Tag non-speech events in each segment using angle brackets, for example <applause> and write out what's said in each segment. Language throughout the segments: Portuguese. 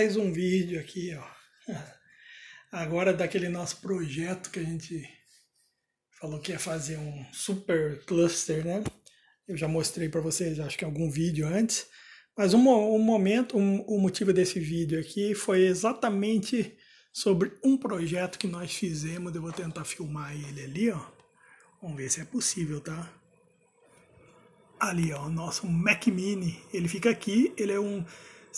mais um vídeo aqui, ó. Agora daquele nosso projeto que a gente falou que ia fazer um super cluster, né? Eu já mostrei para vocês, acho que algum vídeo antes. Mas um, um momento, um, o motivo desse vídeo aqui foi exatamente sobre um projeto que nós fizemos. Eu vou tentar filmar ele ali, ó. Vamos ver se é possível, tá? Ali, ó, nosso Mac Mini. Ele fica aqui, ele é um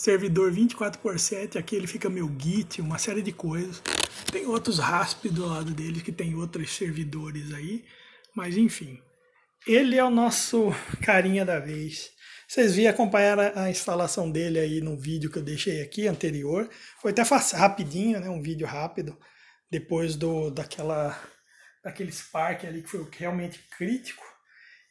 servidor 24 por 7, aqui ele fica meu Git, uma série de coisas. Tem outros RASP do lado dele, que tem outros servidores aí, mas enfim. Ele é o nosso carinha da vez. Vocês viram acompanhar a instalação dele aí no vídeo que eu deixei aqui anterior. Foi até rapidinho, né? Um vídeo rápido. Depois do daquela daquele spark ali que foi realmente crítico.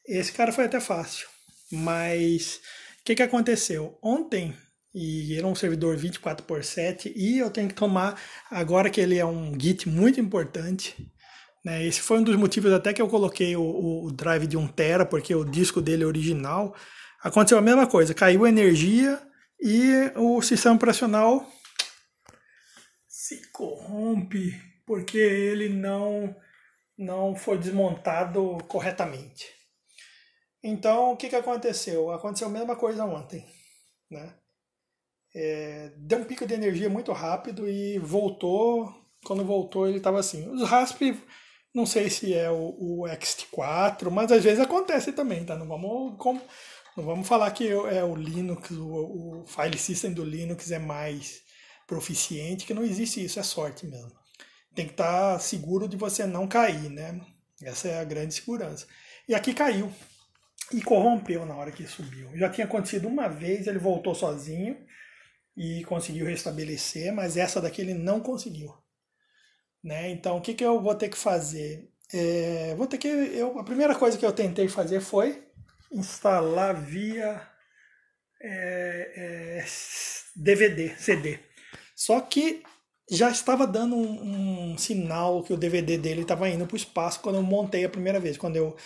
Esse cara foi até fácil. Mas o que, que aconteceu? Ontem e ele é um servidor 24 por 7 e eu tenho que tomar agora que ele é um Git muito importante. Né? Esse foi um dos motivos até que eu coloquei o, o drive de 1 tera porque o disco dele é original aconteceu a mesma coisa, caiu a energia e o sistema operacional se corrompe porque ele não não foi desmontado corretamente. Então, o que, que aconteceu? Aconteceu a mesma coisa ontem, né? É, deu um pico de energia muito rápido e voltou. Quando voltou, ele estava assim. Os rasp não sei se é o, o XT4, mas às vezes acontece também, tá? Não vamos, não vamos falar que é o Linux, o, o file system do Linux é mais proficiente, que não existe isso, é sorte mesmo. Tem que estar tá seguro de você não cair, né? Essa é a grande segurança. E aqui caiu. E corrompeu na hora que subiu. Já tinha acontecido uma vez, ele voltou sozinho e conseguiu restabelecer, mas essa daqui ele não conseguiu. Né? Então, o que, que eu vou ter que fazer? É, vou ter que eu, a primeira coisa que eu tentei fazer foi instalar via é, é, DVD, CD. Só que já estava dando um, um sinal que o DVD dele estava indo para o espaço quando eu montei a primeira vez, quando eu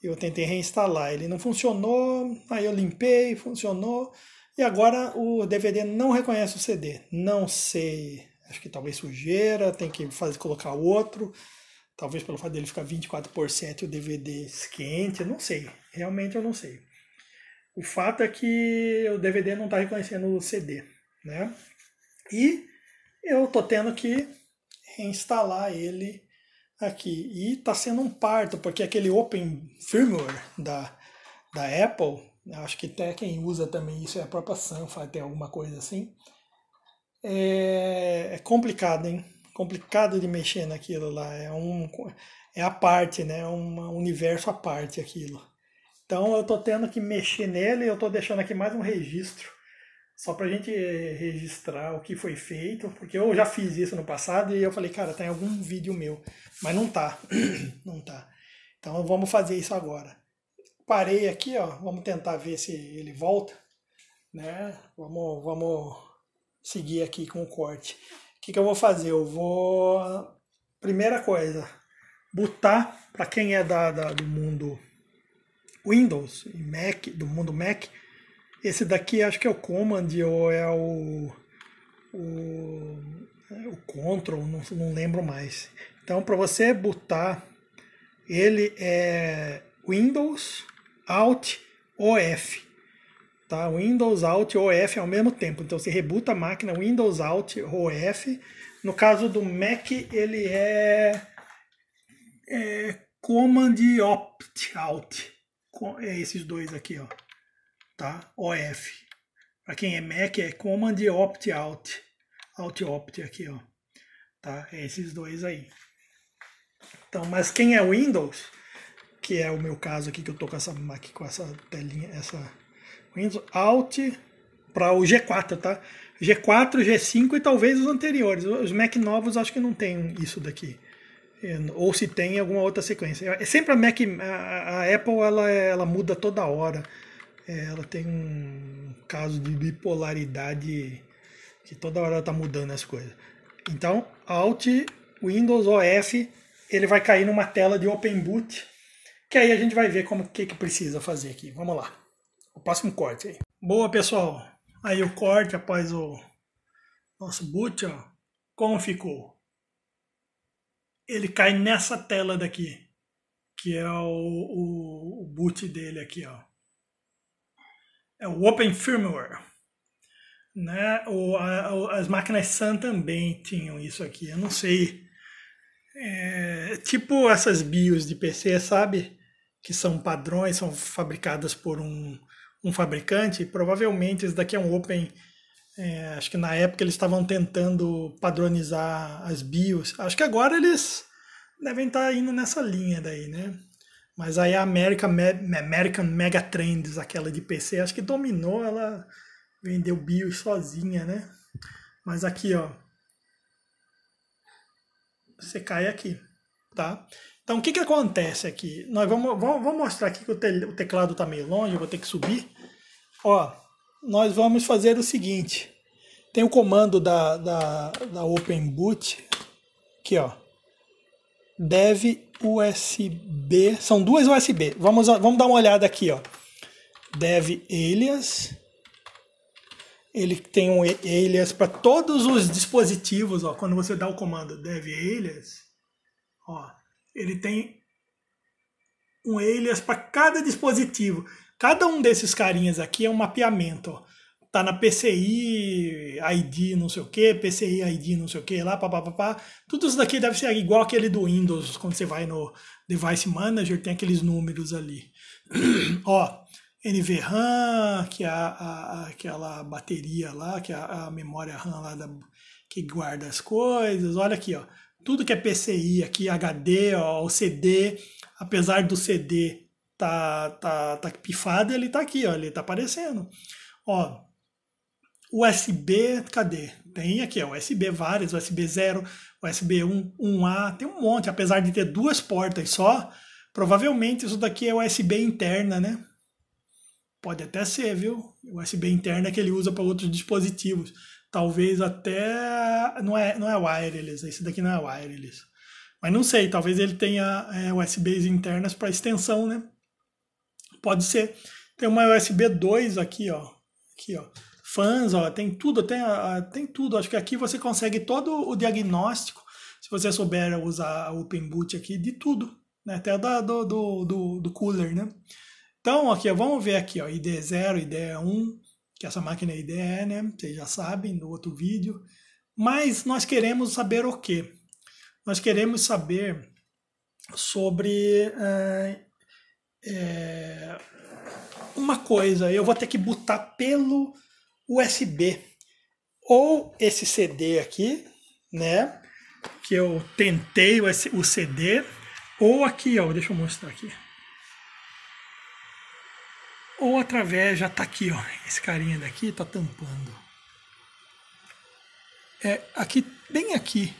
eu tentei reinstalar. Ele não funcionou, aí eu limpei, funcionou. E agora o DVD não reconhece o CD. Não sei, acho que talvez sujeira, tem que fazer colocar outro. Talvez pelo fato dele ficar 24% e o DVD esquente, não sei. Realmente eu não sei. O fato é que o DVD não está reconhecendo o CD, né? E eu tô tendo que reinstalar ele aqui. E está sendo um parto, porque aquele Open Firmware da, da Apple Acho que até quem usa também isso é a própria Sanfa, tem alguma coisa assim. É, é, complicado, hein? Complicado de mexer naquilo lá. É, um, é a parte, né? É um universo à parte aquilo. Então eu tô tendo que mexer nele, eu tô deixando aqui mais um registro, só pra gente registrar o que foi feito, porque eu já fiz isso no passado e eu falei, cara, tá em algum vídeo meu, mas não tá, <clears throat> não tá. Então vamos fazer isso agora parei aqui, ó. Vamos tentar ver se ele volta, né? Vamos, vamos seguir aqui com o corte. O que, que eu vou fazer? Eu vou... Primeira coisa, botar, para quem é da, da, do mundo Windows e Mac, do mundo Mac, esse daqui acho que é o Command ou é o... o é o Control, não, não lembro mais. Então, para você botar ele é Windows Alt OF. Tá? Windows Alt OF ao mesmo tempo. Então você rebuta a máquina Windows Alt OF. No caso do Mac, ele é, é Command Opt Alt. É esses dois aqui, ó. Tá? OF. Para quem é Mac é Command Opt Alt. Alt Opt aqui, ó. Tá? É esses dois aí. Então, mas quem é Windows, que é o meu caso aqui, que eu tô com essa, aqui, com essa telinha, essa Windows Alt para o G4, tá? G4, G5 e talvez os anteriores. Os Mac novos acho que não tem isso daqui. É, ou se tem alguma outra sequência. É sempre a Mac, a, a Apple, ela, ela muda toda hora. É, ela tem um caso de bipolaridade que toda hora ela tá mudando as coisas. Então, Alt, Windows OS, ele vai cair numa tela de Open Boot que aí a gente vai ver como que, que precisa fazer aqui. Vamos lá. O próximo corte aí. Boa, pessoal. Aí o corte após o nosso boot, ó. Como ficou? Ele cai nessa tela daqui, que é o, o, o boot dele aqui, ó. É o Open Firmware. Né? O, a, as máquinas Sun também tinham isso aqui. Eu não sei. É, tipo essas BIOS de PC, sabe? que são padrões, são fabricadas por um, um fabricante. Provavelmente esse daqui é um open. É, acho que na época eles estavam tentando padronizar as bios. Acho que agora eles devem estar tá indo nessa linha daí, né? Mas aí a American, American Mega Trends, aquela de PC, acho que dominou, ela vendeu BIOS sozinha, né? Mas aqui, ó. Você cai aqui, tá? Então, o que, que acontece aqui? Nós vamos, vamos, vamos mostrar aqui que o, teclado está meio longe, eu vou ter que subir. Ó, nós vamos fazer o seguinte. Tem o comando da, da, da Open Boot, aqui ó, dev USB, são duas USB. Vamos, vamos dar uma olhada aqui ó, dev alias, ele tem um alias para todos os dispositivos, ó, quando você dá o comando dev alias, ó, ele tem um alias para cada dispositivo. Cada um desses carinhas aqui é um mapeamento. Ó. Tá na PCI ID não sei o que, PCI ID não sei o que, lá, papapá. Tudo isso daqui deve ser igual aquele do Windows, quando você vai no Device Manager, tem aqueles números ali. <clears throat> ó, NVRAM, que é a, a, aquela bateria lá, que é a, a memória RAM lá da, que guarda as coisas. Olha aqui, ó tudo que é PCI aqui, HD, ó, o CD, apesar do CD tá, tá, tá pifado, ele tá aqui, ó, ele tá aparecendo. Ó, USB, cadê? Tem aqui, ó, USB várias, USB 0, USB 1, 1A, tem um monte, apesar de ter duas portas só, provavelmente isso daqui é USB interna, né? Pode até ser, viu? USB interna que ele usa para outros dispositivos. Talvez até. Não é, não é wireless, esse daqui não é wireless. Mas não sei, talvez ele tenha é, USBs internas para extensão, né? Pode ser. Tem uma USB 2 aqui, ó. Aqui, ó. Fãs, ó, tem tudo, tem, a, tem tudo. Acho que aqui você consegue todo o diagnóstico, se você souber usar a Open Boot aqui, de tudo, né? Até da, do, do, do, do cooler, né? Então, aqui, ó, vamos ver aqui, ó, ID0, ID1, que essa máquina é IDE, né? Vocês já sabem no outro vídeo. Mas nós queremos saber o quê? Nós queremos saber sobre é, é, uma coisa. Eu vou ter que botar pelo USB ou esse CD aqui, né? Que eu tentei o CD ou aqui, ó. Deixa eu mostrar aqui ou através, já tá aqui, ó, esse carinha daqui tá tampando. É aqui, bem aqui.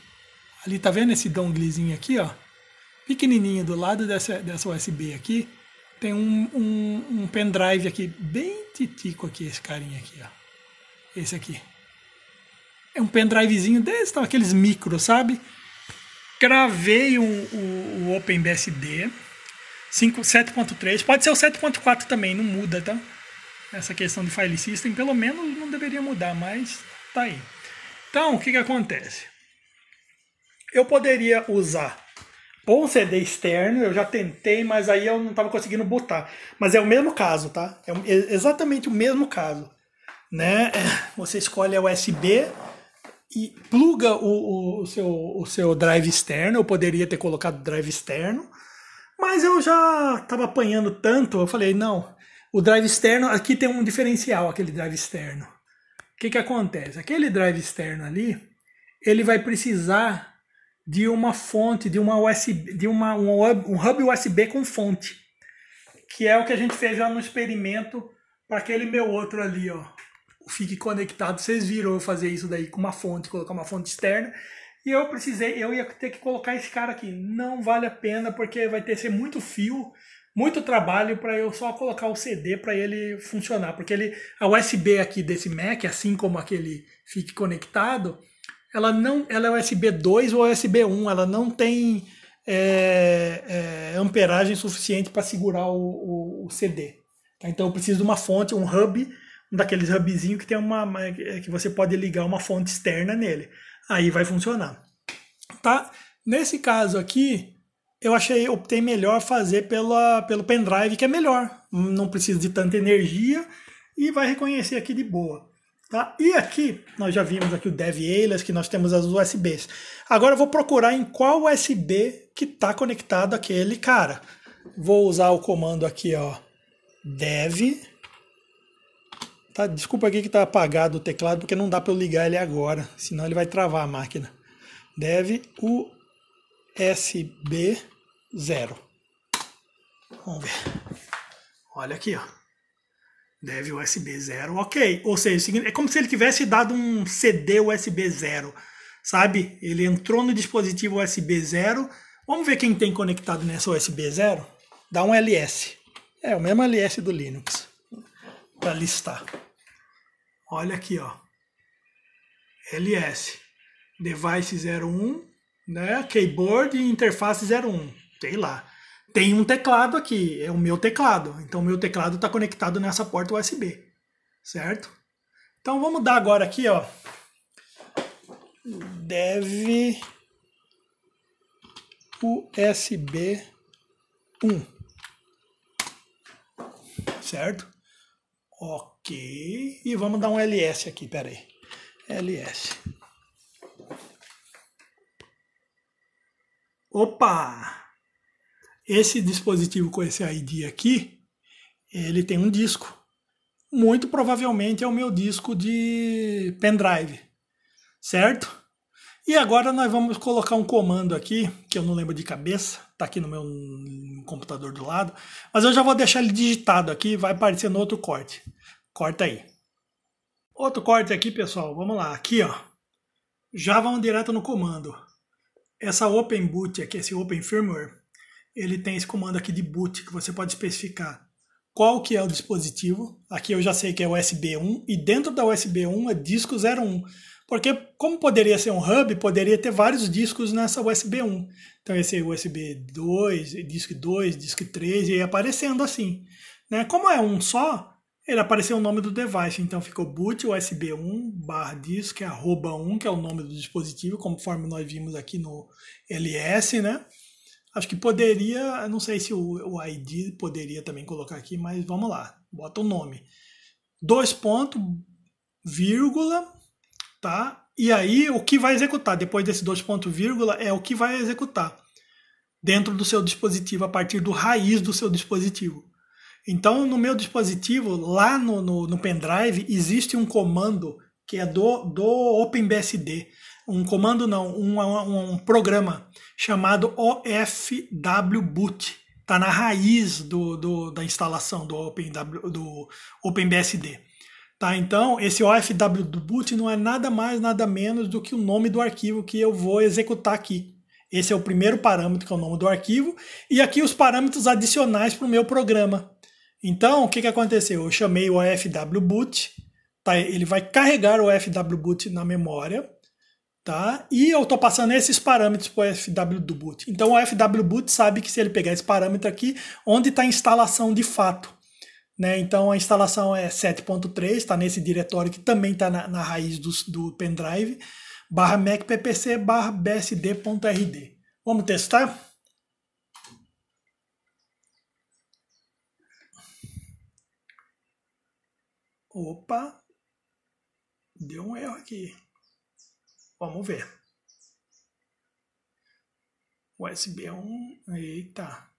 Ali, tá vendo esse donglezinho aqui, ó? Pequenininho, do lado dessa, dessa USB aqui, tem um, um, um pendrive aqui, bem titico aqui, esse carinha aqui, ó. Esse aqui. É um pendrivezinho desse, tá, aqueles micro, sabe? Gravei o um, um, um OpenBSD, 7.3, pode ser o 7.4 também, não muda, tá? Essa questão de file system, pelo menos não deveria mudar, mas tá aí. Então, o que, que acontece? Eu poderia usar ou um CD externo, eu já tentei, mas aí eu não tava conseguindo botar. Mas é o mesmo caso, tá? É, é exatamente o mesmo caso. Né? É, você escolhe a USB e pluga o, o, o, seu, o seu drive externo. Eu poderia ter colocado drive externo, mas eu já estava apanhando tanto, eu falei, não, o drive externo, aqui tem um diferencial, aquele drive externo. O que, que acontece? Aquele drive externo ali, ele vai precisar de uma fonte, de uma USB, de uma, um, um hub USB com fonte, que é o que a gente fez lá no experimento para aquele meu outro ali, ó. Fique conectado, vocês viram eu fazer isso daí com uma fonte, colocar uma fonte externa e eu precisei, eu ia ter que colocar esse cara aqui. Não vale a pena porque vai ter que ser muito fio, muito trabalho para eu só colocar o CD para ele funcionar, porque ele a USB aqui desse Mac, assim como aquele fique conectado, ela não, ela é USB 2 ou USB 1, ela não tem é, é, amperagem suficiente para segurar o, o, o CD. Tá? Então eu preciso de uma fonte, um hub daqueles hubzinho que tem uma é, que você pode ligar uma fonte externa nele. Aí vai funcionar. Tá? Nesse caso aqui, eu achei, optei melhor fazer pela, pelo pendrive, que é melhor. Não precisa de tanta energia e vai reconhecer aqui de boa. Tá? E aqui, nós já vimos aqui o Dev Alias, que nós temos as USBs. Agora eu vou procurar em qual USB que está conectado aquele cara. Vou usar o comando aqui, ó, dev Tá, desculpa aqui que tá apagado o teclado, porque não dá para eu ligar ele agora, senão ele vai travar a máquina. dev USB0. Vamos ver. Olha aqui, ó. dev USB 0, ok. Ou seja, é como se ele tivesse dado um CD USB 0, sabe? Ele entrou no dispositivo USB 0. Vamos ver quem tem conectado nessa USB 0? Dá um LS. É o mesmo LS do Linux, para listar. Olha aqui, ó. LS. Device 01, né? Keyboard e interface 01. tem lá. Tem um teclado aqui, é o meu teclado. Então, meu teclado está conectado nessa porta USB, certo? Então, vamos dar agora aqui, ó. Dev USB 1. Certo? Ok e vamos dar um LS aqui, peraí. LS. Opa! Esse dispositivo com esse ID aqui, ele tem um disco. Muito provavelmente é o meu disco de pendrive, certo? E agora nós vamos colocar um comando aqui, que eu não lembro de cabeça, tá aqui no meu computador do lado, mas eu já vou deixar ele digitado aqui, vai aparecer no outro corte. Corta aí. Outro corte aqui, pessoal. Vamos lá. Aqui, ó. Já vamos direto no comando. Essa Open Boot aqui, esse Open Firmware, ele tem esse comando aqui de boot que você pode especificar qual que é o dispositivo. Aqui eu já sei que é USB 1 e dentro da USB 1 é disco 01. Porque como poderia ser um hub, poderia ter vários discos nessa USB 1. Então esse USB 2, disco 2, disco 3 e aí aparecendo assim. Né? Como é um só, ele apareceu o nome do device, então ficou boot USB 1 barra disk é arroba 1, que é o nome do dispositivo, conforme nós vimos aqui no LS, né? Acho que poderia, não sei se o, o ID poderia também colocar aqui, mas vamos lá, bota o nome. Dois pontos, vírgula, tá? E aí o que vai executar depois desse dois pontos, vírgula, é o que vai executar dentro do seu dispositivo, a partir do raiz do seu dispositivo. Então, no meu dispositivo, lá no, no, no pendrive, existe um comando que é do, do OpenBSD. Um comando não, um, um, um programa chamado OFWBoot. Está na raiz do, do, da instalação do, Open, do OpenBSD. Tá, então, esse OFWBoot não é nada mais, nada menos do que o nome do arquivo que eu vou executar aqui. Esse é o primeiro parâmetro, que é o nome do arquivo, e aqui os parâmetros adicionais para o meu programa. Então, o que, que aconteceu? Eu chamei o Fw boot, tá? ele vai carregar o Fw boot na memória, tá? e eu estou passando esses parâmetros para o do boot. Então, o Fw boot sabe que se ele pegar esse parâmetro aqui, onde está a instalação de fato. Né? Então, a instalação é 7.3, está nesse diretório que também está na, na, raiz do, do pendrive, barra macppc barra bsd.rd. Vamos testar? Opa, deu um erro aqui. Vamos ver. USB 1, é eita.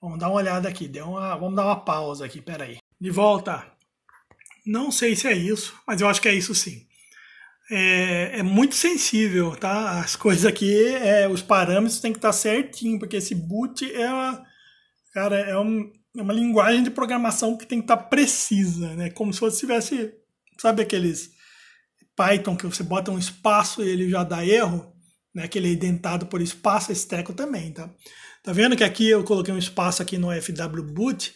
Vamos dar uma olhada aqui, deu uma, vamos dar uma pausa aqui, pera aí De volta. Não sei se é isso, mas eu acho que é isso sim. É, é, muito sensível, tá? As coisas aqui, é, os parâmetros tem que estar certinho, porque esse boot é, cara, é um é uma linguagem de programação que tem que estar tá precisa, né? Como se você tivesse, sabe aqueles Python que você bota um espaço e ele já dá erro, né? Que ele é identado por espaço, esse treco também, tá? Tá vendo que aqui eu coloquei um espaço aqui no fwboot?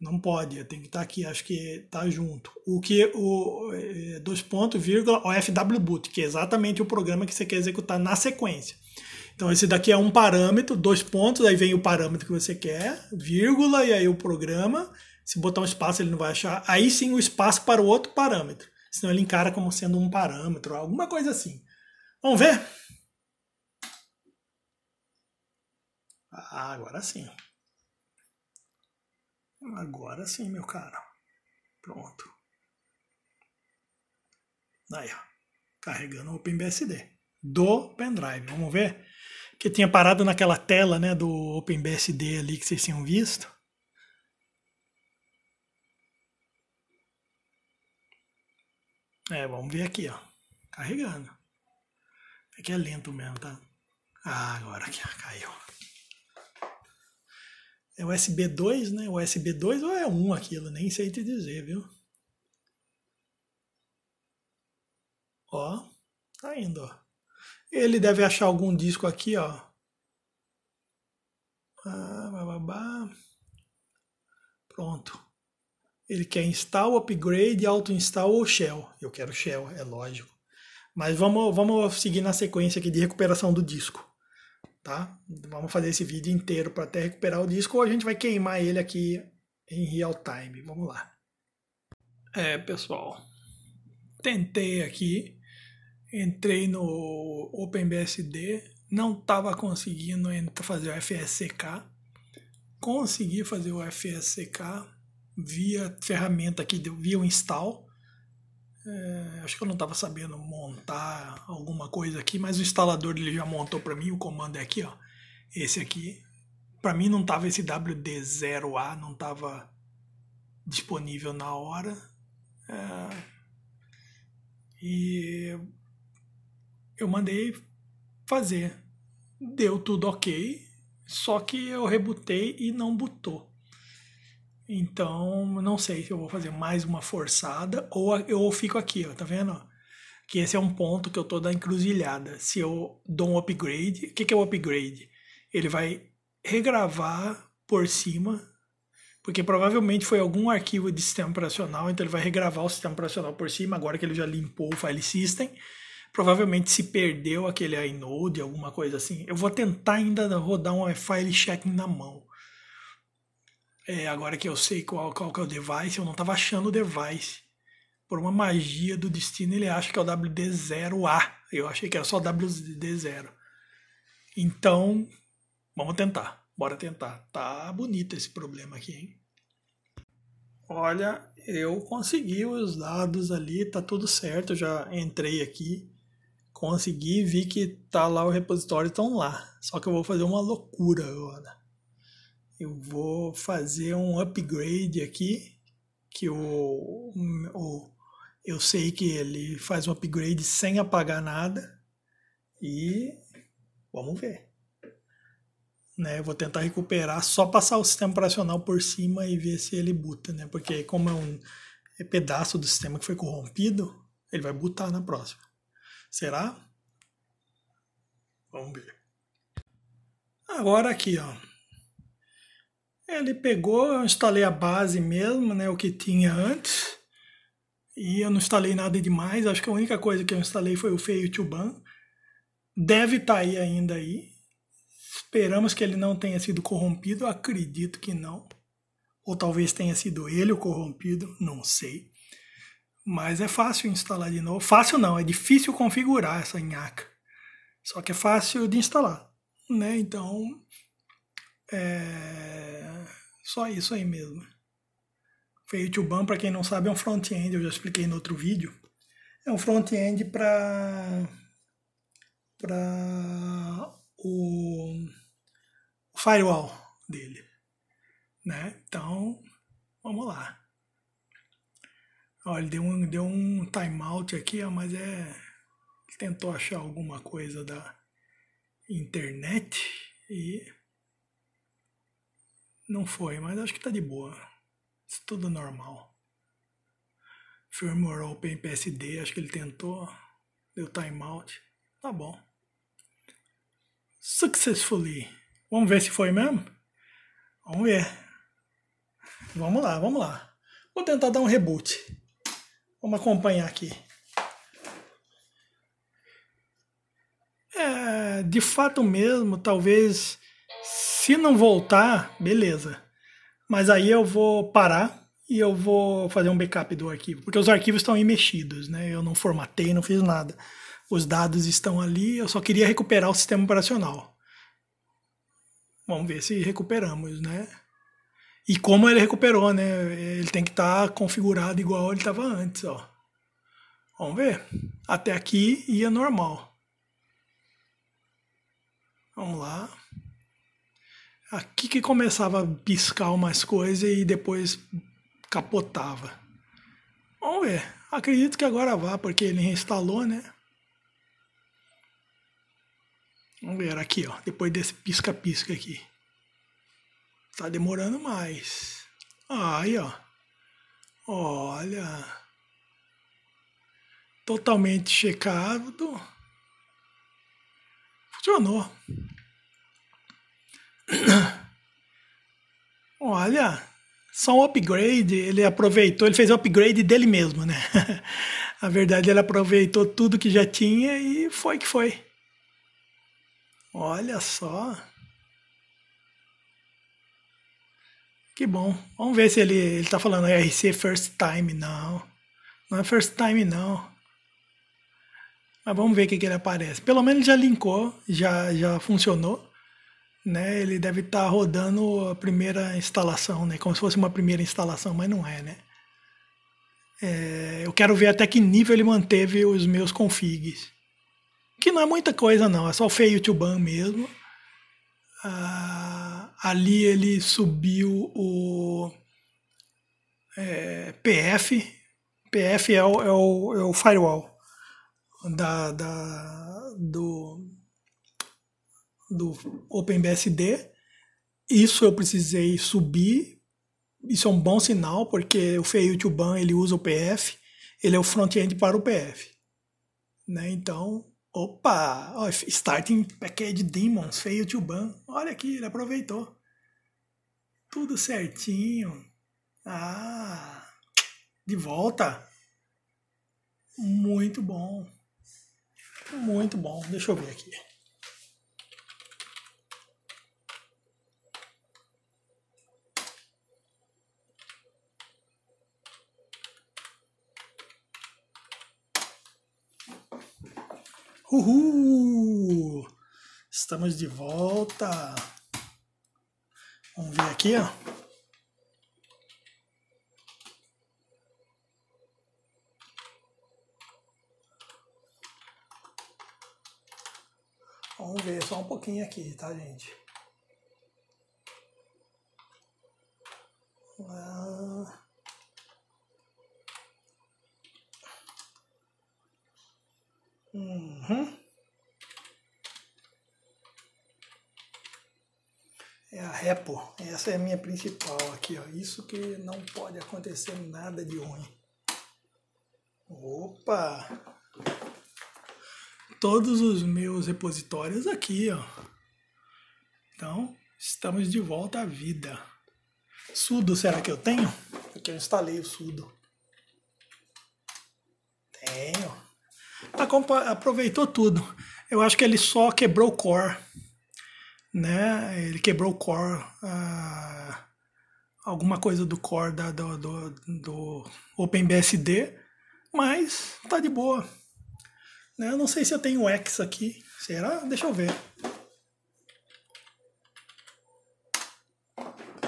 Não pode, tem que estar tá aqui, acho que tá junto. O que o é, dois pontos, vírgula, o fwboot, que é exatamente o programa que você quer executar na sequência. Então esse daqui é um parâmetro, dois pontos, aí vem o parâmetro que você quer, vírgula, e aí o programa. Se botar um espaço ele não vai achar. Aí sim o espaço para o outro parâmetro. Senão ele encara como sendo um parâmetro, alguma coisa assim. Vamos ver? Ah, agora sim. Agora sim, meu cara. Pronto. Aí, ó. Carregando o OpenBSD do pendrive. Vamos ver? que tinha parado naquela tela né, do OpenBSD ali que vocês tinham visto. É, vamos ver aqui, ó. Carregando. Aqui é, é lento mesmo, tá? Ah, agora aqui, <laughs> caiu. É USB 2, né? USB 2 ou é 1 aquilo? Nem sei te dizer, viu? Ó, tá indo, ó. Ele deve achar algum disco aqui, ó. Ah, Pronto. Ele quer install, upgrade, auto-install ou shell. Eu quero shell, é lógico. Mas vamos, vamos seguir na sequência aqui de recuperação do disco. Tá? Vamos fazer esse vídeo inteiro para até recuperar o disco ou a gente vai queimar ele aqui em real time. Vamos lá. É, pessoal. Tentei aqui entrei no OpenBSD, não estava conseguindo fazer o FSCK, consegui fazer o FSCK via ferramenta aqui via o install. É, acho que eu não estava sabendo montar alguma coisa aqui, mas o instalador ele já montou para mim, o comando é aqui, ó. Esse aqui. Para mim não estava esse WD0A, não estava disponível na hora. É, e eu mandei fazer. Deu tudo ok, só que eu rebutei e não botou. Então, não sei se eu vou fazer mais uma forçada ou eu fico aqui, ó, tá vendo? Que esse é um ponto que eu tô da encruzilhada. Se eu dou um upgrade, o que, que é o upgrade? Ele vai regravar por cima, porque provavelmente foi algum arquivo de sistema operacional, então ele vai regravar o sistema operacional por cima, agora que ele já limpou o file system Provavelmente se perdeu aquele inode, alguma coisa assim. Eu vou tentar ainda rodar um file checking na mão. É, agora que eu sei qual, qual que é o device, eu não estava achando o device. Por uma magia do destino, ele acha que é o WD0A. Eu achei que era só WD0. Então, vamos tentar. Bora tentar. Tá bonito esse problema aqui, hein? Olha, eu consegui os dados ali, tá tudo certo, já entrei aqui consegui vi que tá lá o repositório, estão lá. Só que eu vou fazer uma loucura agora. Eu vou fazer um upgrade aqui, que o, o eu sei que ele faz um upgrade sem apagar nada e vamos ver. Né, eu vou tentar recuperar, só passar o sistema operacional por cima e ver se ele buta, né? Porque como é um é pedaço do sistema que foi corrompido, ele vai butar na próxima. Será? Vamos ver. Agora aqui, ó. Ele pegou, eu instalei a base mesmo, né, o que tinha antes. E eu não instalei nada demais, acho que a única coisa que eu instalei foi o Feio Tuban. Deve estar tá aí ainda aí. Esperamos que ele não tenha sido corrompido, acredito que não. Ou talvez tenha sido ele o corrompido, não sei. Mas é fácil instalar de novo. Fácil não, é difícil configurar essa nhaca. Só que é fácil de instalar, né? Então, é só isso aí mesmo. FeituBan, para quem não sabe, é um front-end, eu já expliquei no outro vídeo. É um front-end para para o firewall dele, né? Então, vamos lá. Olha, ele deu um, deu um timeout aqui, ó, mas é. Ele tentou achar alguma coisa da internet e. Não foi, mas acho que tá de boa. Isso tudo normal. Firmware Open PSD, acho que ele tentou. Deu timeout. Tá bom. Successfully. Vamos ver se foi mesmo? Vamos ver. Vamos lá, vamos lá. Vou tentar dar um reboot. Vamos acompanhar aqui. É, de fato mesmo, talvez se não voltar, beleza. Mas aí eu vou parar e eu vou fazer um backup do arquivo, porque os arquivos estão aí mexidos, né? Eu não formatei, não fiz nada. Os dados estão ali, eu só queria recuperar o sistema operacional. Vamos ver se recuperamos, né? E como ele recuperou, né? Ele tem que estar tá configurado igual ele estava antes, ó. Vamos ver. Até aqui ia normal. Vamos lá. Aqui que começava a piscar umas coisas e depois capotava. Vamos ver. Acredito que agora vá, porque ele reinstalou, né? Vamos ver aqui, ó. Depois desse pisca-pisca aqui. Tá demorando mais. Aí, ó. Olha. Totalmente checado. Funcionou. <clears throat> Olha, só um upgrade. Ele aproveitou, ele fez o upgrade dele mesmo, né? Na <laughs> verdade, ele aproveitou tudo que já tinha e foi que foi. Olha só. Que bom. Vamos ver se ele, ele tá falando RC First Time, não. Não é First Time, não. Mas vamos ver o que, que ele aparece. Pelo menos já linkou, já, já funcionou. Né? Ele deve estar tá rodando a primeira instalação, né? Como se fosse uma primeira instalação, mas não é, né? É, eu quero ver até que nível ele manteve os meus configs. Que não é muita coisa, não. É só o feio to ban mesmo. Ah, Ali ele subiu o é, PF. PF é o, é o, é o firewall da, da, do, do OpenBSD. Isso eu precisei subir. Isso é um bom sinal, porque o Fail to Ban ele usa o PF, ele é o front-end para o PF. Né? Então, Opa! Oh, starting Package Demons, feio to ban. Olha aqui, ele aproveitou. Tudo certinho. Ah! De volta. Muito bom. Muito bom. Deixa eu ver aqui. Uhul! Estamos de volta. Vamos ver aqui, ó. Vamos ver só um pouquinho aqui, tá, gente? Ah. Uhum. É a repo. Essa é a minha principal aqui, ó. Isso que não pode acontecer nada de ruim. Opa! Todos os meus repositórios aqui, ó. Então, estamos de volta à vida. Sudo, será que eu tenho? Porque eu instalei o sudo. Tenho aproveitou tudo. Eu acho que ele só quebrou o core, né? Ele quebrou o core, ah, alguma coisa do core da, do, do, do OpenBSD, mas tá de boa. Né? Não sei se eu tenho X aqui, será? Deixa eu ver.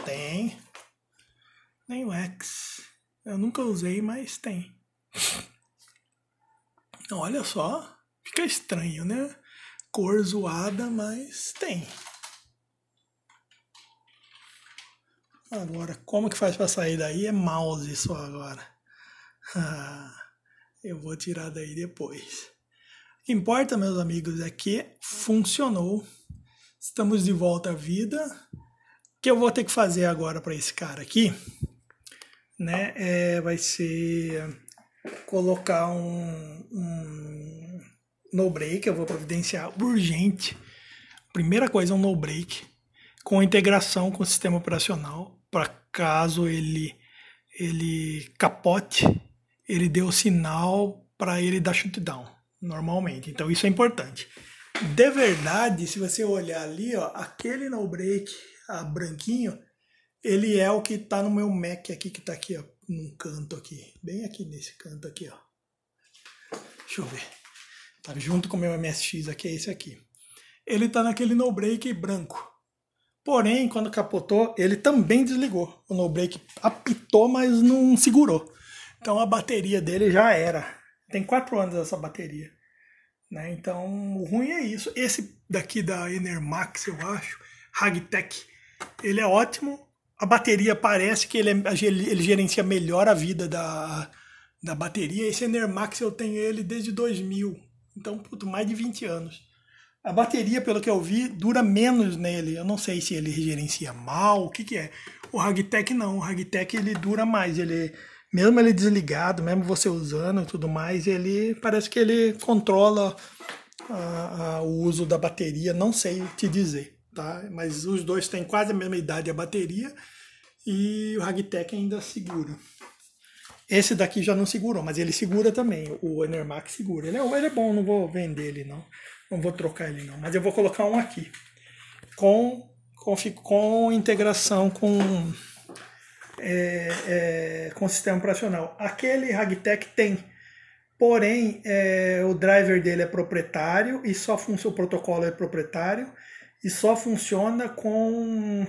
Tem. Tem o X. Eu nunca usei, mas tem. Então, olha só, fica estranho, né? Cor zoada, mas tem. Agora, como que faz para sair daí? É mouse só agora. <laughs> Ah, eu vou tirar daí depois. O que importa, meus amigos, é que funcionou. Estamos de volta à vida. O que eu vou ter que fazer agora para esse cara aqui, né? É, vai ser colocar um, um no break, eu vou providenciar urgente. Primeira coisa, um no break com integração com o sistema operacional, para caso ele ele capote, ele dê o sinal para ele dar shutdown, normalmente. Então isso é importante. De verdade, se você olhar ali, ó, aquele no break, a branquinho, ele é o que está no meu Mac aqui que está aqui, ó, num canto aqui, bem aqui nesse canto aqui, ó. Deixa eu ver. Tá junto com o meu MSX aqui, é esse aqui. Ele tá naquele no break branco. Porém, quando capotou, ele também desligou. O no break apitou, mas não segurou. Então a bateria dele já era. Tem quatro anos essa bateria. Né? Então, o ruim é isso. Esse daqui da Enermax, eu acho, Hagtech, ele é ótimo, a bateria parece que ele, é, ele gerencia melhor a vida da, da bateria. Esse Enermax eu tenho ele desde 2000, então, puto, mais de 20 anos. A bateria, pelo que eu vi, dura menos nele. Eu não sei se ele gerencia mal, o que que é. O Hagtech não, o Hagtech ele dura mais, ele mesmo ele desligado, mesmo você usando e tudo mais, ele parece que ele controla a, ah, a, ah, o uso da bateria, não sei te dizer tá? Mas os dois têm quase a mesma idade a bateria e o Ragtech ainda segura. Esse daqui já não segurou, mas ele segura também. O Enermax segura. Ele é, ele é bom, não vou vender ele não. Não vou trocar ele não. Mas eu vou colocar um aqui. Com, com, com integração com, é, é, com o sistema operacional. Aquele Ragtech tem. Porém, é, o driver dele é proprietário e só funciona o protocolo é proprietário e só funciona com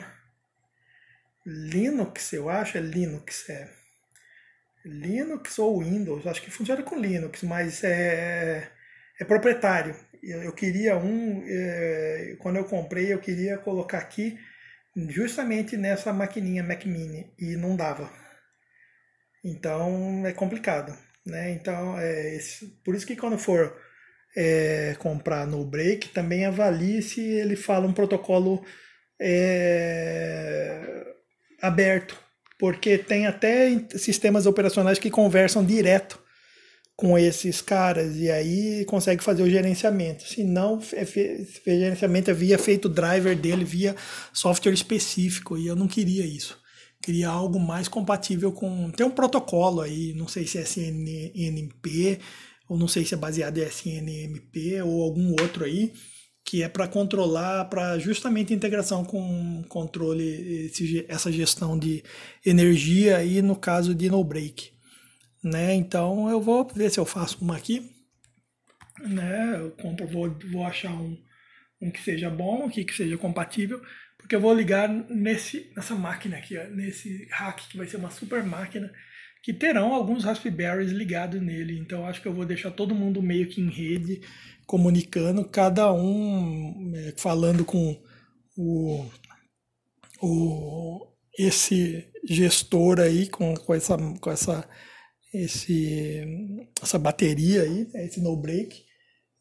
Linux, eu acho, é Linux, é. Linux ou Windows, acho que funciona com Linux, mas é, é proprietário. Eu, eu queria um, é, quando eu comprei, eu queria colocar aqui justamente nessa maquininha Mac Mini e não dava. Então é complicado, né? Então é, por isso que quando for é, comprar no break, também avalie se ele fala um protocolo é, aberto, porque tem até sistemas operacionais que conversam direto com esses caras e aí consegue fazer o gerenciamento. Se não, é gerenciamento é via feito driver dele, via software específico, e eu não queria isso. Queria algo mais compatível com. Tem um protocolo aí, não sei se é CNNP, ou não sei se é baseado em SNMP ou algum outro aí, que é para controlar, para justamente integração com controle, esse, essa gestão de energia aí no caso de no break. Né? Então eu vou ver se eu faço uma aqui. Né? Eu compro, vou, vou achar um, um que seja bom, que, que seja compatível, porque eu vou ligar nesse, nessa máquina aqui, ó, nesse hack que vai ser uma super máquina que terão alguns Raspberries ligados nele. Então acho que eu vou deixar todo mundo meio que em rede, comunicando, cada um é, falando com o, o esse gestor aí, com, com essa com essa esse essa bateria aí, né, esse no break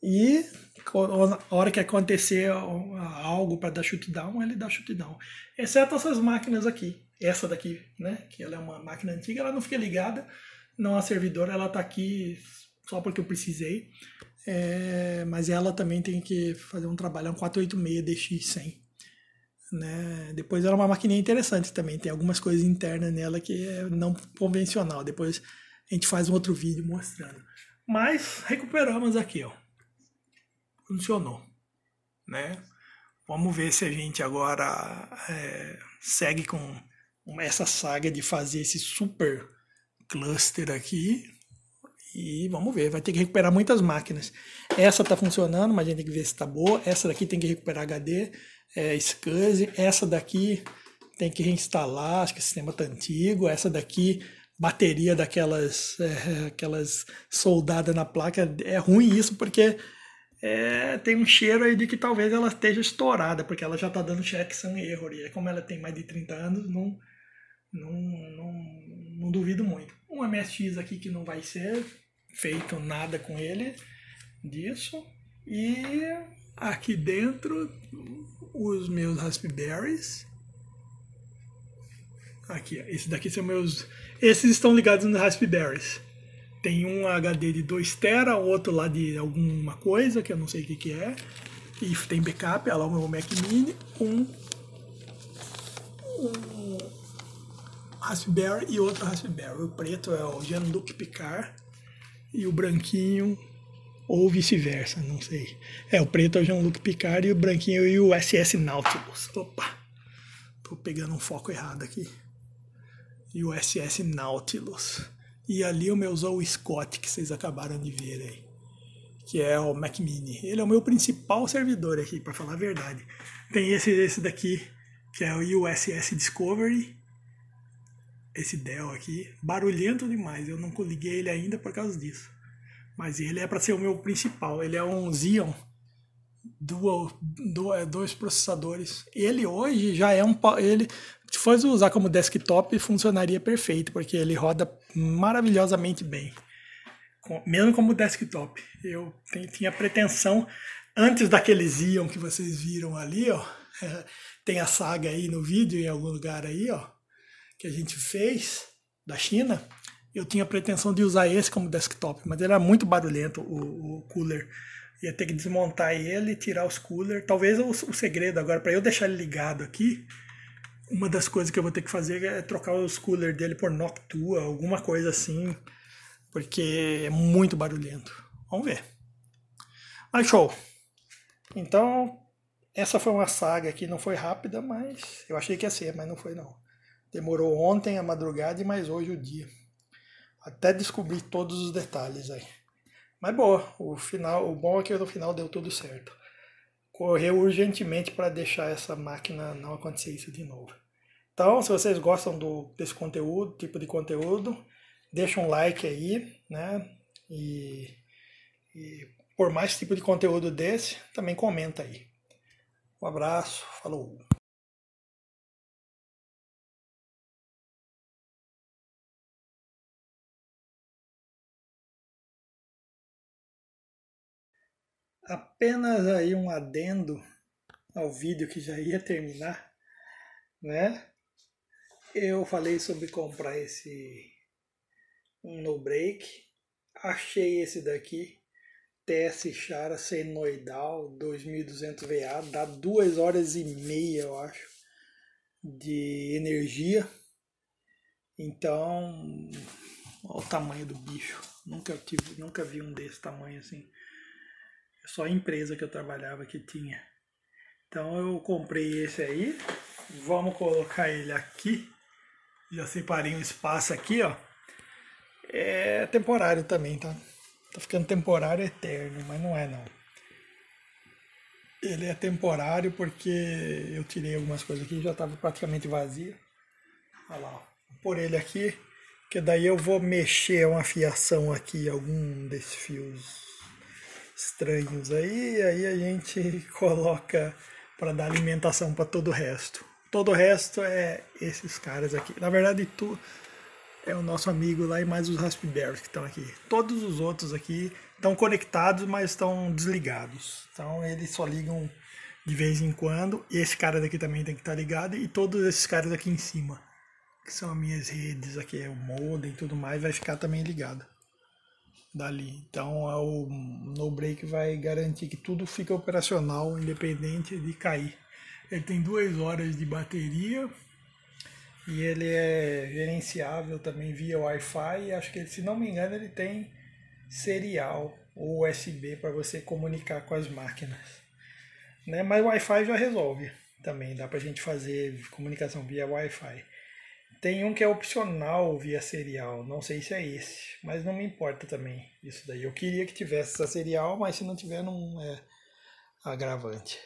e a hora que acontecer algo para dar shutdown, ele dá shutdown. Exceto essas máquinas aqui. Essa daqui, né? Que ela é uma máquina antiga, ela não fica ligada. Não há servidor, ela está aqui só porque eu precisei. É, mas ela também tem que fazer um trabalho, é um 486 DX100. Né? Depois ela é uma maquininha interessante também, tem algumas coisas internas nela que é não convencional. Depois a gente faz um outro vídeo mostrando. Mas recuperamos aqui, ó funcionou, né? Vamos ver se a gente agora é, segue com essa saga de fazer esse super cluster aqui e vamos ver, vai ter que recuperar muitas máquinas. Essa tá funcionando, mas a gente tem que ver se tá boa. Essa daqui tem que recuperar HD, é, SCSI. Essa daqui tem que reinstalar, acho que o é sistema tá antigo. Essa daqui, bateria daquelas é, aquelas soldadas na placa. É ruim isso porque é, tem um cheiro aí de que talvez ela esteja estourada, porque ela já está dando checks sem erro. E como ela tem mais de 30 anos, não, não, não, não duvido muito. Um MSX aqui que não vai ser feito nada com ele disso. E aqui dentro, os meus Raspberries. Aqui, esse daqui são meus. Esses estão ligados nos Raspberries. Tem um HD de 2 tera, outro lá de alguma coisa, que eu não sei o que, que é. E tem backup, olha lá o meu Mac Mini, um, um Raspberry e outro Raspberry. O preto é o Jean-Luc Picard e o branquinho ou vice-versa, não sei. É, o preto é o Jean-Luc Picard e o branquinho e o SS Nautilus. Opa, tô pegando um foco errado aqui. E o SS Nautilus. E ali o meu usou o Scott, que vocês acabaram de ver aí, que é o Mac Mini. Ele é o meu principal servidor aqui, para falar a verdade. Tem esse, esse daqui, que é o USS Discovery, esse Dell aqui, barulhento demais, eu não liguei ele ainda por causa disso. Mas ele é para ser o meu principal, ele é um Xeon, dual, dual, é, dois processadores. Ele hoje já é um... ele se fosse usar como desktop funcionaria perfeito, porque ele roda maravilhosamente bem, mesmo como desktop. Eu tinha pretensão, antes daqueles Xeon que vocês viram ali, ó, <laughs> tem a saga aí no vídeo, em algum lugar aí, ó, que a gente fez, da China, eu tinha pretensão de usar esse como desktop, mas ele era muito barulhento, o, o cooler. Ia ter que desmontar ele, tirar os cooler. Talvez o, o segredo agora, para eu deixar ele ligado aqui, uma das coisas que eu vou ter que fazer é trocar os cooler dele por Noctua, alguma coisa assim, porque é muito barulhento. Vamos ver. Mas show. Então, essa foi uma saga que não foi rápida, mas eu achei que ia ser, mas não foi não. Demorou ontem a madrugada e mais hoje o dia. Até descobrir todos os detalhes aí. Mas boa, o final, o bom é que no final deu tudo certo correu urgentemente para deixar essa máquina não acontecer isso de novo. Então, se vocês gostam do, desse conteúdo, tipo de conteúdo, deixa um like aí, né? E, e por mais tipo de conteúdo desse, também comenta aí. Um abraço, falou! apenas aí um adendo ao vídeo que já ia terminar, né? Eu falei sobre comprar esse um no break. Achei esse daqui, TS Chara senoidal 2200 VA, dá 2 horas e meia, eu acho, de energia. Então, olha o tamanho do bicho. Nunca tive, nunca vi um desse tamanho assim. É só a empresa que eu trabalhava que tinha. Então eu comprei esse aí. Vamos colocar ele aqui já separei um espaço aqui, ó. É temporário também, tá? Tá ficando temporário eterno, mas não é não. Ele é temporário porque eu tirei algumas coisas aqui, já estava praticamente vazio. Olha lá, ó. Vou por ele aqui, que daí eu vou mexer uma fiação aqui, algum desses fios estranhos aí, aí a gente <laughs> coloca para dar alimentação para todo o resto. Todo o resto é esses caras aqui. Na verdade, tu é o nosso amigo lá e mais os Raspberries que estão aqui. Todos os outros aqui estão conectados, mas estão desligados. Então eles só ligam de vez em quando. E esse cara daqui também tem que estar tá ligado. E todos esses caras aqui em cima, que são as minhas redes aqui, é o modem e tudo mais, vai ficar também ligado dali. Então é o no break vai garantir que tudo fica operacional, independente de cair. Ele tem duas horas de bateria e ele é gerenciável também via Wi-Fi. acho que, ele, se não me engano, ele tem serial ou USB para você comunicar com as máquinas. Né? Mas Wi-Fi já resolve também, dá para a gente fazer comunicação via Wi-Fi. Tem um que é opcional via serial, não sei se é esse, mas não me importa também isso daí. Eu queria que tivesse essa serial, mas se não tiver, não é agravante.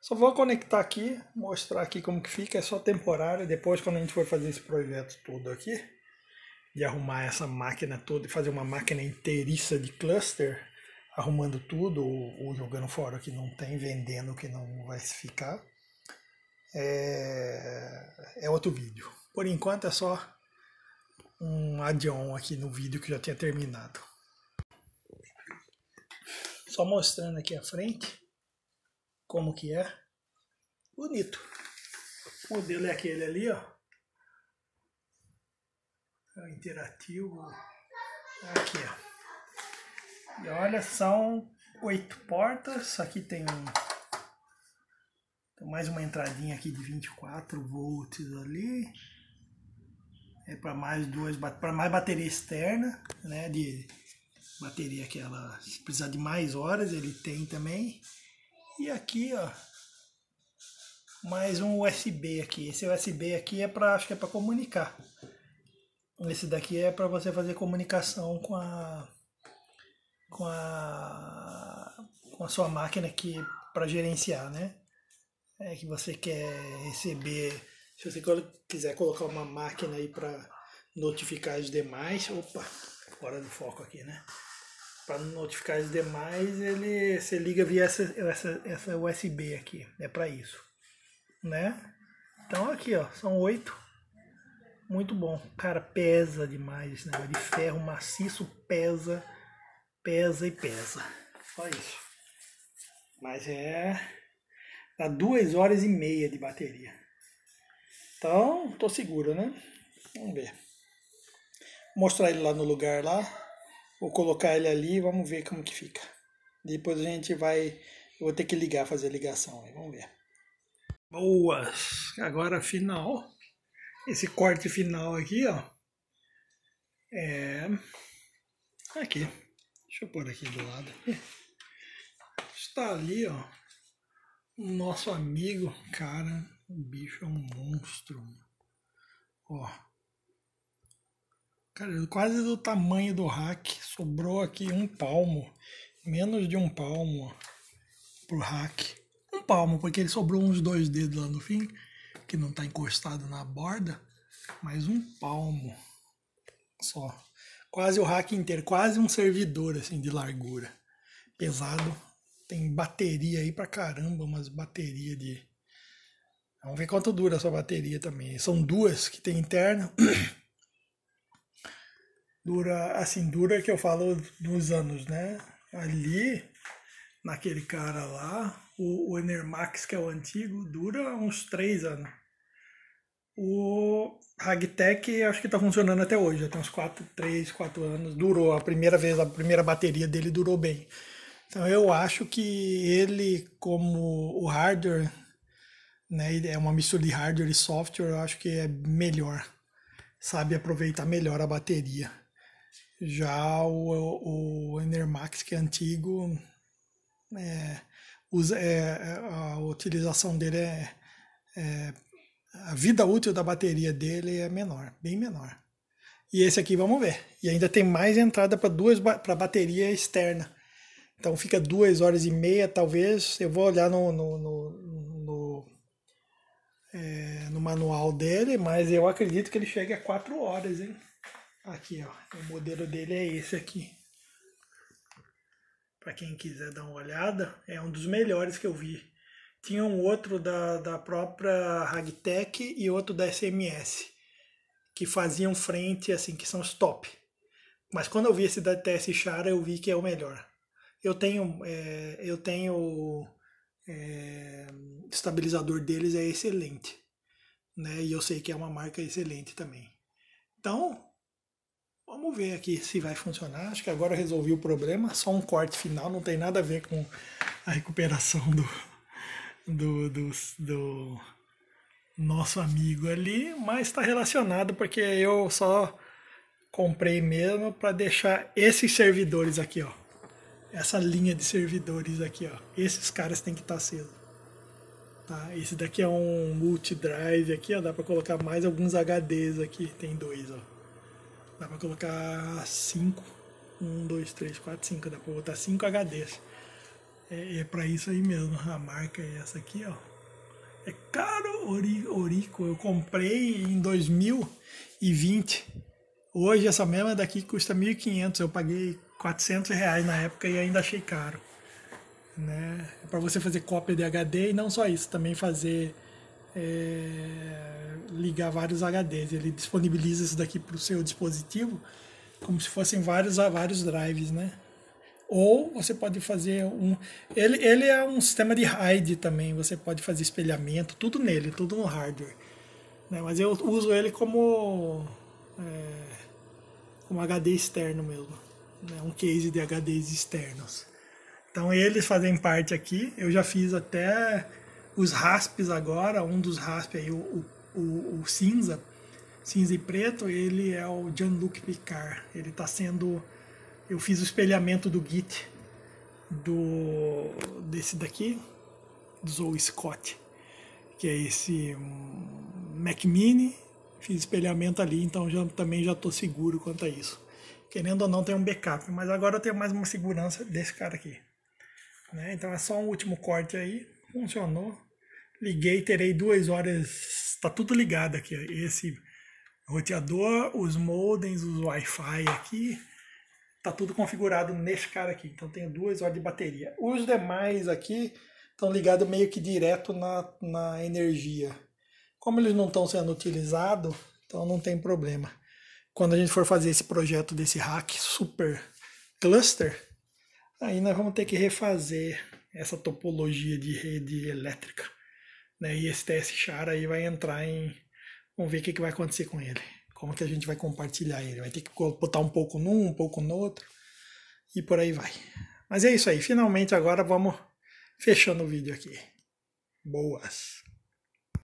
Só vou conectar aqui, mostrar aqui como que fica, é só temporário. Depois, quando a gente for fazer esse projeto todo aqui, de arrumar essa máquina toda e fazer uma máquina inteiriça de cluster, arrumando tudo ou, ou jogando fora o que não tem, vendendo o que não vai ficar, é, é outro vídeo. Por enquanto é só um add-on aqui no vídeo que já tinha terminado. Só mostrando aqui a frente como que é. Bonito. O modelo é aquele ali, ó. É interativo. É aqui, ó. E olha, são oito portas. Aqui tem, um, mais uma entradinha aqui de 24 volts ali. É para mais duas, para mais bateria externa, né? De bateria que ela, se precisar de mais horas, ele tem também. E aqui, ó, mais um USB aqui. Esse USB aqui é para, acho que é para comunicar. Esse daqui é para você fazer comunicação com a com a com a sua máquina aqui para gerenciar, né? É que você quer receber, se você quiser colocar uma máquina aí para notificar os demais, opa, fora do foco aqui, né? para notificar os demais, ele se liga via essa, essa, essa USB aqui, é para isso, né? Então aqui, ó, são oito. Muito bom. Cara, pesa demais esse negócio de ferro maciço, pesa, pesa e pesa. Só isso. Mas é dá duas horas e meia de bateria. Então, tô seguro, né? Vamos ver. Vou mostrar ele lá no lugar lá Vou colocar ele ali e vamos ver como que fica. Depois a gente vai... Vou ter que ligar, fazer a ligação aí, vamos ver. Boas! Agora final. Esse corte final aqui, ó. É... Aqui. Deixa eu pôr aqui do lado. Está ali, ó. O nosso amigo, cara, o bicho é um monstro. Ó. Cara, quase do tamanho do rack. Sobrou aqui um palmo. Menos de um palmo pro rack. Um palmo, porque ele sobrou uns dois dedos lá no fim, que não tá encostado na borda. Mas um palmo só. Quase o rack inteiro, quase um servidor assim de largura. Pesado. Tem bateria aí pra caramba, umas bateria de. Vamos ver quanto dura essa bateria também. São duas que tem interna. <clears throat> Dura, assim, dura que eu falo dos anos, né? Ali, naquele cara lá, o, o Enermax, que é o antigo, dura uns três anos. O Hagtech acho que está funcionando até hoje, já tem uns quatro três quatro anos. Durou a primeira vez, a primeira bateria dele durou bem. Então eu acho que ele, como o hardware, né, é uma mistura de hardware e software, eu acho que é melhor, sabe aproveitar melhor a bateria. Já o, o Enermax, que é antigo, é, usa, é, é, a utilização dele é, é, A vida útil da bateria dele é menor, bem menor. E esse aqui vamos ver. E ainda tem mais entrada para duas para bateria externa. Então fica duas horas e meia, talvez. Eu vou olhar no, no, no, no, é, no manual dele, mas eu acredito que ele chegue a quatro horas, hein? Aqui, ó, o modelo dele é esse aqui. Para quem quiser dar uma olhada, é um dos melhores que eu vi. Tinha um outro da, da própria Hagtech e outro da SMS, que faziam frente, assim, que são os top. Mas quando eu vi esse da TS Chara, eu vi que é o melhor. Eu tenho, é, eu tenho é, estabilizador deles é excelente, né? E eu sei que é uma marca excelente também. Então, Vamos ver aqui se vai funcionar. Acho que agora eu resolvi o problema. Só um corte final, não tem nada a ver com a recuperação do, do, do, do nosso amigo ali, mas está relacionado porque eu só comprei mesmo para deixar esses servidores aqui, ó. Essa linha de servidores aqui, ó. Esses caras têm que estar tá Tá? Esse daqui é um multi drive aqui, ó. Dá para colocar mais alguns HDs aqui. Tem dois, ó. Dá pra colocar 5. 1, 2, 3, 4, 5. Dá pra botar 5 HDs. É, é pra isso aí mesmo. A marca é essa aqui, ó. É caro ori, Orico. Eu comprei em 2020. Hoje essa mesma daqui custa 1.500. Eu paguei 400 reais na época e ainda achei caro. Né? É para você fazer cópia de HD e não só isso, também fazer é, ligar vários HDs. Ele disponibiliza isso daqui para o seu dispositivo como se fossem vários, vários drives, né? Ou você pode fazer um. Ele, ele é um sistema de RAID também, você pode fazer espelhamento, tudo nele, tudo no hardware. Né? Mas eu uso ele como. É, como HD externo mesmo. Né? Um case de HDs externos. Então eles fazem parte aqui. Eu já fiz até os raspes agora, um dos raspes aí, o, o, o cinza, cinza e preto, ele é o Jean-Luc Picard. Ele está sendo... Eu fiz o espelhamento do Git, do desse daqui, do Zoe Scott, que é esse Mac Mini. Fiz espelhamento ali, então já, também já estou seguro quanto a isso. Querendo ou não, tem um backup, mas agora eu tenho mais uma segurança desse cara aqui. Né? Então é só um último corte aí, funcionou. Liguei, terei duas horas. Está tudo ligado aqui. Esse roteador, os modems, os Wi-Fi aqui. está tudo configurado nesse cara aqui. Então tenho duas horas de bateria. Os demais aqui estão ligados meio que direto na, na energia. Como eles não estão sendo utilizados, então não tem problema. Quando a gente for fazer esse projeto desse hack super cluster, aí nós vamos ter que refazer essa topologia de rede elétrica. Né? E esse TS-Char aí vai entrar em... Vamos ver o que, que vai acontecer com ele. Como que a gente vai compartilhar ele. Vai ter que botar um pouco num, um pouco no outro. E por aí vai. Mas é isso aí. Finalmente agora vamos fechando o vídeo aqui. Boas!